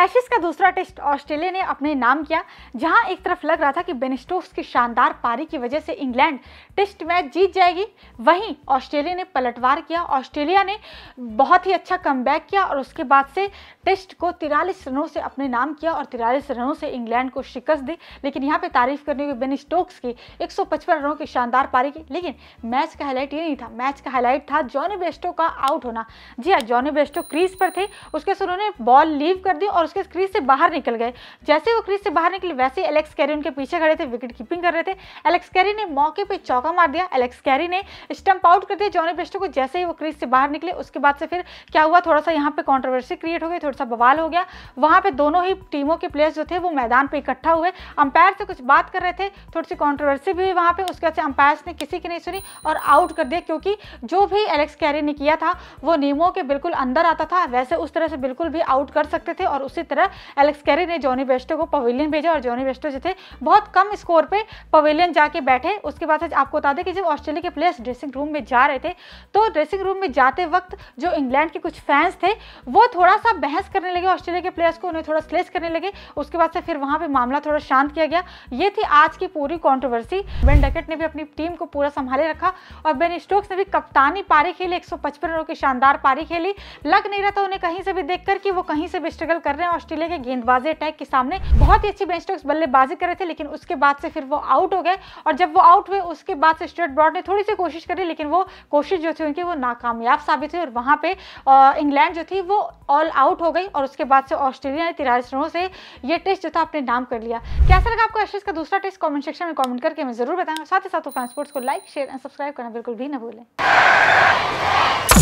ashes का दूसरा test Australia ने अपने नाम किया जहां एक तरफ लग रहा था कि बेनिस्टोक्स की शानदार पारी की वजह से इंग्लैंड टेस्ट मैच जीत जाएगी वहीं ऑस्ट्रेलिया ने पलटवार किया ऑस्ट्रेलिया ने बहुत ही अच्छा कम किया और उसके बाद से टेस्ट को तिरालीस रनों से अपने नाम किया और तिरालीस रनों से इंग्लैंड को शिकस्त दी लेकिन यहाँ पर तारीफ करने हुई बेन स्टोक्स की एक रनों की शानदार पारी की लेकिन मैच का हाईलाइट ये नहीं था मैच का हाईलाइट था जॉनी बेस्टो का आउट होना जी हाँ जॉनी बेस्टो क्रीज पर थे उसके से उन्होंने बॉल लीव कर दी और और उसके क्रीज से बाहर निकल गए जैसे वो क्रीज से बाहर निकले वैसे ही एलेक्स कैरी उनके पीछे खड़े थे विकेट कीपिंग कर रहे थे एलेक्स कैरी ने मौके पर चौका मार दिया एलेक्स कैरी ने स्टम्प आउट कर दिया जॉनी बेस्टो को जैसे ही वो क्रीज से बाहर निकले उसके बाद से फिर क्या हुआ थोड़ा सा यहाँ पर कॉन्ट्रोवर्सी क्रिएट हो गई थोड़ा सा बवाल हो गया वहाँ पर दोनों ही टीमों के प्लेयर्स जो थे वो मैदान पर इकट्ठा हुए अंपायर से कुछ बात कर रहे थे थोड़ी सी कॉन्ट्रोवर्सी भी वहाँ पे उसके बाद से अंपायर्स ने किसी की नहीं सुनी और आउट कर दिया क्योंकि जो भी एलेक्स कैरी ने किया था वो नियमों के बिल्कुल अंदर आता था वैसे उस तरह से बिल्कुल भी आउट कर सकते थे और उस उसी तरह एलेक्स कैरी ने जॉनी बेस्टो को पवेलियन भेजा और जॉनी बेस्टो जो बहुत कम स्कोर पर पवेलियन जाके बैठे उसके बाद आपको बता दें कि जब ऑस्ट्रेलिया के प्लेयर्स ड्रेसिंग रूम में जा रहे थे तो ड्रेसिंग रूम में जाते वक्त जो इंग्लैंड के कुछ फैंस थे वो थोड़ा सा बहस करने लगे ऑस्ट्रेलिया के प्लेयर्स को उन्हें थोड़ा स्लेस करने लगे उसके बाद से फिर वहाँ पर मामला थोड़ा शांत किया गया ये थी आज की पूरी कॉन्ट्रोवर्सी बेन डकेट ने भी अपनी टीम को पूरा संभाले रखा और बेन स्टोक्स ने भी कप्तानी पारी खेली पचपन रनों की शानदार पारी खेली लग नहीं रहा था उन्हें कहीं से भी देखकर कि वो कहीं से भी स्ट्रगल कर रहे रहे हैं ऑस्ट्रेलिया के गेंदबाजी अटैक के सामने बहुत ही अच्छी बेंच स्टोक्स बल्लेबाजी कर रहे थे लेकिन उसके बाद से फिर वो आउट हो गए और जब वो आउट हुए उसके बाद से स्टुअर्ट ब्रॉड ने थोड़ी सी कोशिश करी लेकिन वो कोशिश जो थी उनकी वो नाकामयाब साबित हुई और वहाँ पे इंग्लैंड जो थी वो ऑल आउट हो गई और उसके बाद से ऑस्ट्रेलिया ने तिरालीस रनों से ये टेस्ट जो था अपने नाम कर लिया कैसा लगा आपको एशेज का दूसरा टेस्ट कॉमेंट सेक्शन में कॉमेंट करके हमें जरूर बताएं साथ ही साथ तो फैन स्पोर्ट्स को लाइक शेयर एंड सब्सक्राइब करना बिल्कुल भी ना भूलें